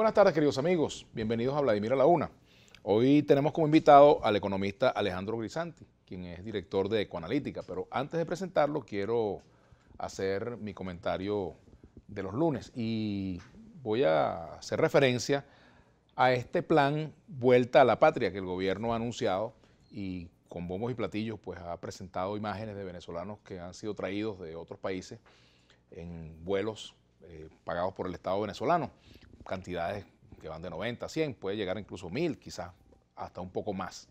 buenas tardes, queridos amigos. Bienvenidos a Vladimir a la Una. Hoy tenemos como invitado al economista Alejandro Grisanti, quien es director de Ecoanalítica. Pero antes de presentarlo, quiero hacer mi comentario de los lunes y voy a hacer referencia a este plan Vuelta a la Patria que el gobierno ha anunciado y con bombos y platillos pues ha presentado imágenes de venezolanos que han sido traídos de otros países en vuelos eh, pagados por el Estado venezolano cantidades que van de 90 a 100, puede llegar incluso 1000, quizás hasta un poco más.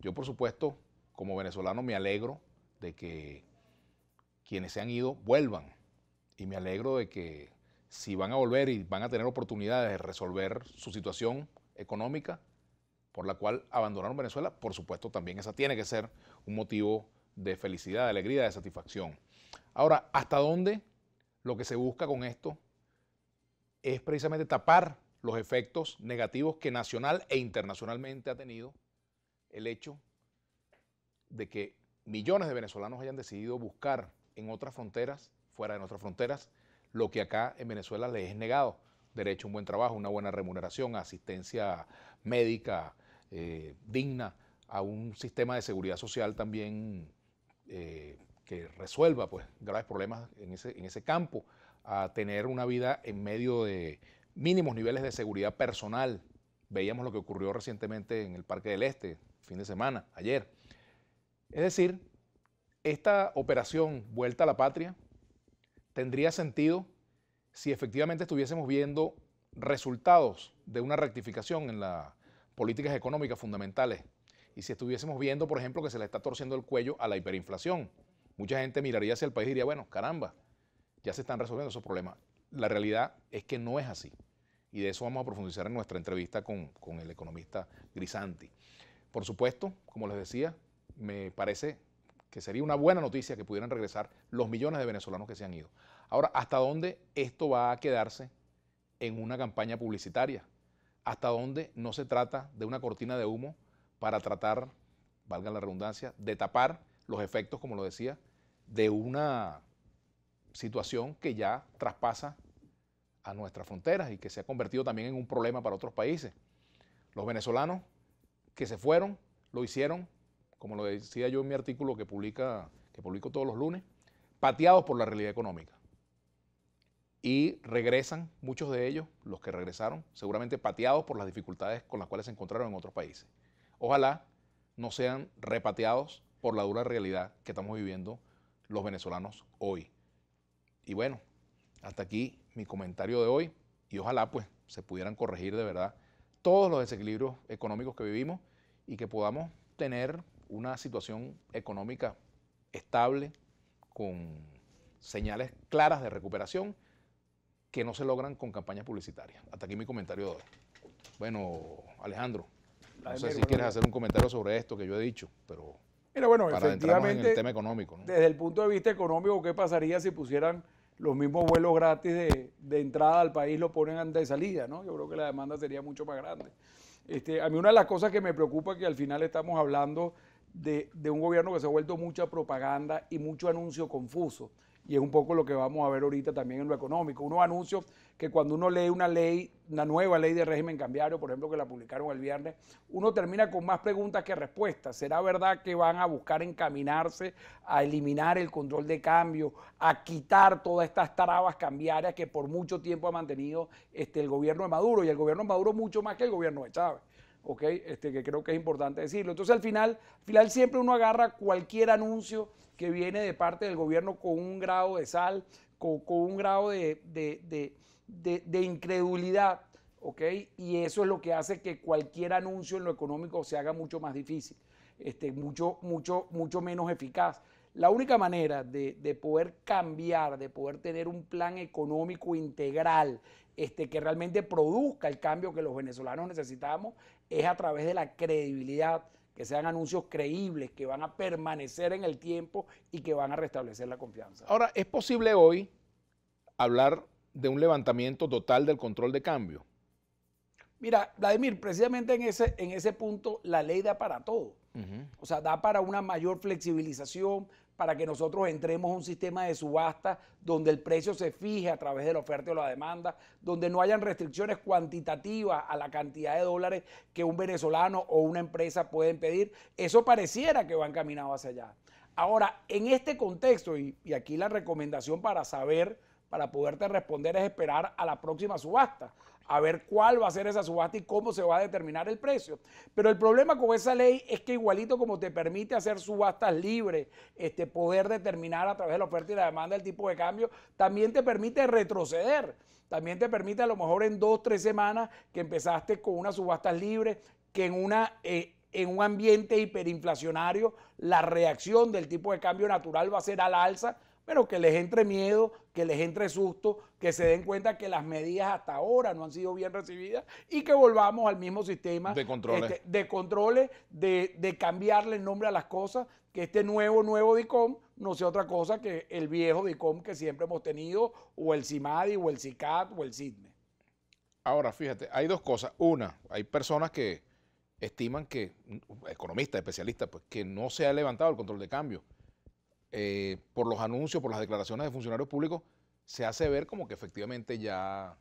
Yo, por supuesto, como venezolano me alegro de que quienes se han ido vuelvan y me alegro de que si van a volver y van a tener oportunidades de resolver su situación económica por la cual abandonaron Venezuela, por supuesto también esa tiene que ser un motivo de felicidad, de alegría, de satisfacción. Ahora, ¿hasta dónde lo que se busca con esto es precisamente tapar los efectos negativos que nacional e internacionalmente ha tenido el hecho de que millones de venezolanos hayan decidido buscar en otras fronteras, fuera de nuestras fronteras, lo que acá en Venezuela les es negado, derecho a un buen trabajo, una buena remuneración, asistencia médica eh, digna, a un sistema de seguridad social también eh, que resuelva pues, graves problemas en ese, en ese campo, a tener una vida en medio de mínimos niveles de seguridad personal. Veíamos lo que ocurrió recientemente en el Parque del Este, fin de semana, ayer. Es decir, esta operación Vuelta a la Patria tendría sentido si efectivamente estuviésemos viendo resultados de una rectificación en las políticas económicas fundamentales y si estuviésemos viendo, por ejemplo, que se le está torciendo el cuello a la hiperinflación. Mucha gente miraría hacia el país y diría, bueno, caramba, ya se están resolviendo esos problemas. La realidad es que no es así. Y de eso vamos a profundizar en nuestra entrevista con, el economista Grisanti. Por supuesto, como les decía, me parece que sería una buena noticia que pudieran regresar los millones de venezolanos que se han ido. Ahora, ¿hasta dónde esto va a quedarse en una campaña publicitaria? ¿Hasta dónde no se trata de una cortina de humo para tratar, valga la redundancia, de tapar los efectos, como lo decía, de una situación que ya traspasa a nuestras fronteras y que se ha convertido también en un problema para otros países. Los venezolanos que se fueron lo hicieron, como lo decía yo en mi artículo que, publica, que publico todos los lunes, pateados por la realidad económica. Y regresan, muchos de ellos, los que regresaron, seguramente pateados por las dificultades con las cuales se encontraron en otros países. Ojalá no sean repateados por la dura realidad que estamos viviendo los venezolanos hoy. Y bueno, hasta aquí mi comentario de hoy y ojalá pues se pudieran corregir de verdad todos los desequilibrios económicos que vivimos y que podamos tener una situación económica estable con señales claras de recuperación que no se logran con campañas publicitarias. Hasta aquí mi comentario de hoy. Bueno, Alejandro, no sé si quieres hacer un comentario sobre esto que yo he dicho, pero... Mira, bueno, efectivamente, Desde el punto de vista económico, ¿qué pasaría si pusieran los mismos vuelos gratis de, entrada al país, lo ponen antes de salida? ¿no? Yo creo que la demanda sería mucho más grande. Este, a mí una de las cosas que me preocupa es que al final estamos hablando de, de un gobierno que se ha vuelto mucha propaganda y mucho anuncio confuso y es un poco lo que vamos a ver ahorita también en lo económico. Uno anuncio que cuando uno lee una ley, una nueva ley de régimen cambiario, por ejemplo, que la publicaron el viernes, uno termina con más preguntas que respuestas. ¿Será verdad que van a buscar encaminarse a eliminar el control de cambio, a quitar todas estas trabas cambiarias que por mucho tiempo ha mantenido este, el gobierno de Maduro y el gobierno de Maduro mucho más que el gobierno de Chávez? Este, que creo que es importante decirlo. Entonces, al final, al final siempre uno agarra cualquier anuncio que viene de parte del gobierno con un grado de sal, con, un grado de, de, de, de, incredulidad, ¿ok? Y eso es lo que hace que cualquier anuncio en lo económico se haga mucho más difícil, este, mucho, mucho, mucho menos eficaz. La única manera de, poder cambiar, de poder tener un plan económico integral este, que realmente produzca el cambio que los venezolanos necesitamos es a través de la credibilidad, que sean anuncios creíbles, que van a permanecer en el tiempo y que van a restablecer la confianza. Ahora, ¿es posible hoy hablar de un levantamiento total del control de cambio? Mira, Vladimir, precisamente en ese, en ese punto la ley da para todo. O sea, da para una mayor flexibilización, para que nosotros entremos a un sistema de subasta donde el precio se fije a través de la oferta o la demanda, donde no hayan restricciones cuantitativas a la cantidad de dólares que un venezolano o una empresa pueden pedir. Eso pareciera que van caminando hacia allá. Ahora, en este contexto, y aquí la recomendación para saber, para poderte responder, es esperar a la próxima subasta a ver cuál va a ser esa subasta y cómo se va a determinar el precio. Pero el problema con esa ley es que igualito como te permite hacer subastas libres, este, poder determinar a través de la oferta y la demanda el tipo de cambio, también te permite retroceder. También te permite a lo mejor en dos, tres semanas que empezaste con unas subastas libres, que en una... Eh, en un ambiente hiperinflacionario, la reacción del tipo de cambio natural va a ser al alza, pero que les entre miedo, que les entre susto, que se den cuenta que las medidas hasta ahora no han sido bien recibidas y que volvamos al mismo sistema este, de controles, de, de, cambiarle el nombre a las cosas, que este nuevo, nuevo DICOM no sea otra cosa que el viejo DICOM que siempre hemos tenido, o el CIMADI, o el CICAT, o el CIDME. Ahora, fíjate, hay dos cosas. Una, hay personas que estiman que, economistas, especialistas, pues que no se ha levantado el control de cambio eh, por los anuncios, por las declaraciones de funcionarios públicos, se hace ver como que efectivamente ya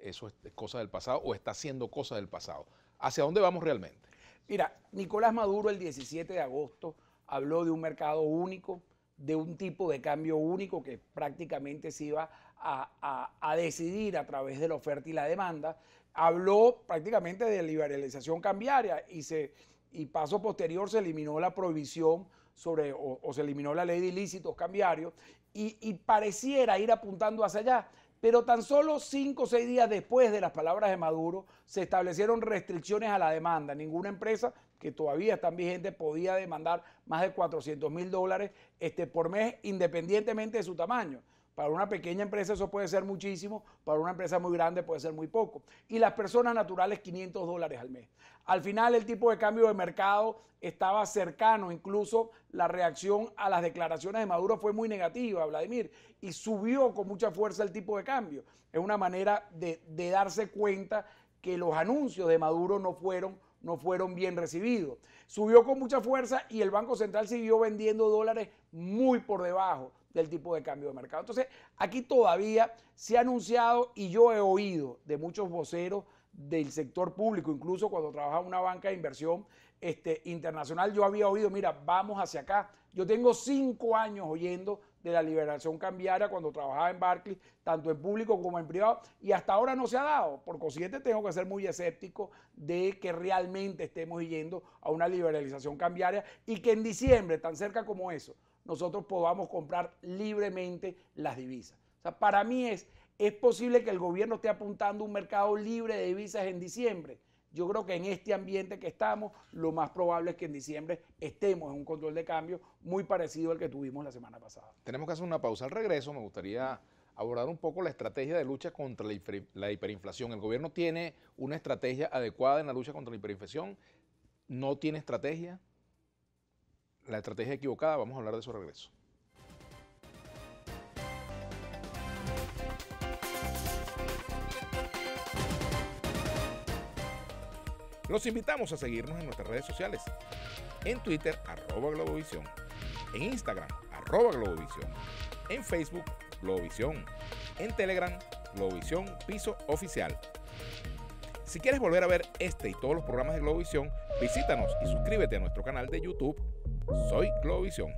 eso es cosa del pasado o está siendo cosa del pasado. ¿Hacia dónde vamos realmente? Mira, Nicolás Maduro el 17 de agosto habló de un mercado único, de un tipo de cambio único que prácticamente se iba a, decidir a través de la oferta y la demanda. Habló prácticamente de liberalización cambiaria y, se, y paso posterior se eliminó la prohibición sobre, o, se eliminó la ley de ilícitos cambiarios, y, pareciera ir apuntando hacia allá. Pero tan solo cinco o seis días después de las palabras de Maduro, se establecieron restricciones a la demanda. Ninguna empresa que todavía tan vigente podía demandar más de 400 mil dólares este, por mes, independientemente de su tamaño. Para una pequeña empresa eso puede ser muchísimo, para una empresa muy grande puede ser muy poco. Y las personas naturales 500 dólares al mes. Al final el tipo de cambio de mercado estaba cercano, incluso la reacción a las declaraciones de Maduro fue muy negativa, Vladimir, y subió con mucha fuerza el tipo de cambio. Es una manera de, darse cuenta que los anuncios de Maduro no fueron no fueron bien recibidos. Subió con mucha fuerza y el Banco Central siguió vendiendo dólares muy por debajo del tipo de cambio de mercado. Entonces, aquí todavía se ha anunciado y yo he oído de muchos voceros del sector público, incluso cuando trabajaba en una banca de inversión este, internacional, yo había oído, mira, vamos hacia acá. Yo tengo cinco años oyendo de la liberación cambiaria cuando trabajaba en Barclays, tanto en público como en privado, y hasta ahora no se ha dado. Por consiguiente, tengo que ser muy escéptico de que realmente estemos yendo a una liberalización cambiaria y que en diciembre, tan cerca como eso, nosotros podamos comprar libremente las divisas. O sea, para mí es, es posible que el gobierno esté apuntando un mercado libre de divisas en diciembre. Yo creo que en este ambiente que estamos, lo más probable es que en diciembre estemos en un control de cambio muy parecido al que tuvimos la semana pasada. Tenemos que hacer una pausa al regreso. Me gustaría abordar un poco la estrategia de lucha contra la, la hiperinflación. El gobierno tiene una estrategia adecuada en la lucha contra la hiperinflación. No tiene estrategia la estrategia equivocada. Vamos a hablar de su regreso. Los invitamos a seguirnos en nuestras redes sociales. En Twitter, arroba Globovisión. En Instagram, arroba Globovisión. En Facebook, Globovisión. En Telegram, Globovisión Piso Oficial. Si quieres volver a ver este y todos los programas de Globovisión, visítanos y suscríbete a nuestro canal de YouTube soy Globovisión.